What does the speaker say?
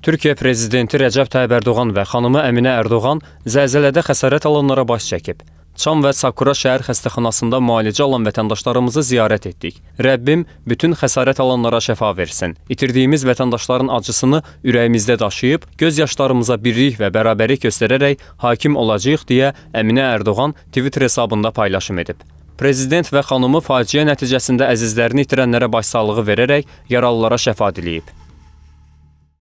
Türkiyə prezidenti Rəcəb Tayyib Ərdoğan və xanımı Əminə Ərdoğan zəlzələdə xəsarət alanlara baş çəkib. Çam və Sakura şəhər xəstəxanasında müalicə alan vətəndaşlarımızı ziyarət etdik. Rəbbim bütün xəsarət alanlara şəfa versin. İtirdiyimiz vətəndaşların acısını ürəyimizdə daşıyıb, göz yaşlarımıza birlik və bərabərlik göstərərək hakim olacağıq deyə Əminə Ərdoğan Twitter hesabında paylaşım edib. Prezident və xanımı faciə nəticəsində əzizlərini itirənlərə başsağlığı verərək yaralılara şəfa diləyib.